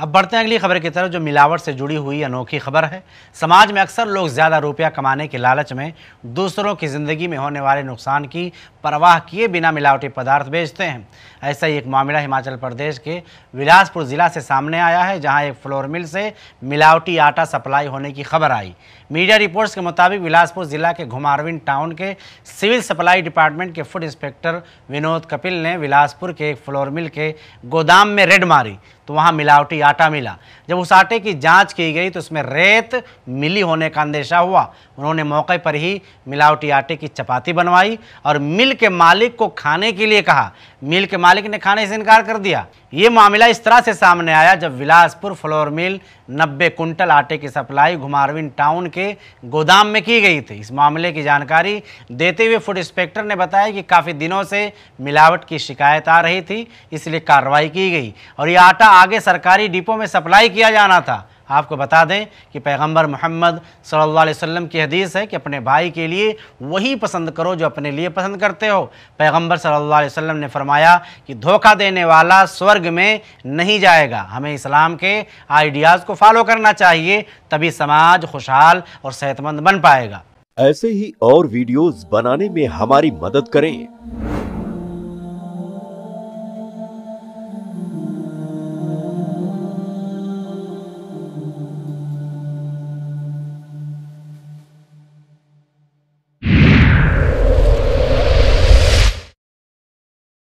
अब बढ़ते हैं अगली खबर की तरफ जो मिलावट से जुड़ी हुई अनोखी खबर है समाज में अक्सर लोग ज़्यादा रुपया कमाने के लालच में दूसरों की ज़िंदगी में होने वाले नुकसान की परवाह किए बिना मिलावटी पदार्थ बेचते हैं ऐसा ही एक मामला हिमाचल प्रदेश के बिलासपुर ज़िला से सामने आया है जहां एक फ्लोर मिल से मिलावटी आटा सप्लाई होने की खबर आई मीडिया रिपोर्ट्स के मुताबिक बिलासपुर ज़िला के घुमारविन टाउन के सिविल सप्लाई डिपार्टमेंट के फूड इंस्पेक्टर विनोद कपिल ने बिलासपुर के एक फ्लोर मिल के गोदाम में रेड मारी तो वहाँ मिलावटी आटा मिला जब उस आटे की जांच की गई तो उसमें रेत मिली होने का अंदेशा हुआ उन्होंने मौके पर ही मिलावटी आटे की चपाती बनवाई और मिल के मालिक को खाने के लिए कहा मिल के मालिक ने खाने से इनकार कर दिया ये मामला इस तरह से सामने आया जब विलासपुर फ्लोर मिल नब्बे कुंटल आटे की सप्लाई घुमारविन टाउन के गोदाम में की गई थी इस मामले की जानकारी देते हुए फूड इंस्पेक्टर ने बताया कि काफ़ी दिनों से मिलावट की शिकायत आ रही थी इसलिए कार्रवाई की गई और ये आटा आगे सरकारी डिपो में सप्लाई किया जाना था आपको बता दें कि पैगंबर मोहम्मद सल्लल्लाहु अलैहि वसल्लम की हदीस है कि अपने भाई के लिए वही पसंद करो जो अपने लिए पसंद करते हो पैगंबर सल्लल्लाहु अलैहि वसल्लम ने फरमाया कि धोखा देने वाला स्वर्ग में नहीं जाएगा हमें इस्लाम के आइडियाज़ को फॉलो करना चाहिए तभी समाज खुशहाल और सेहतमंद बन पाएगा ऐसे ही और वीडियोज़ बनाने में हमारी मदद करें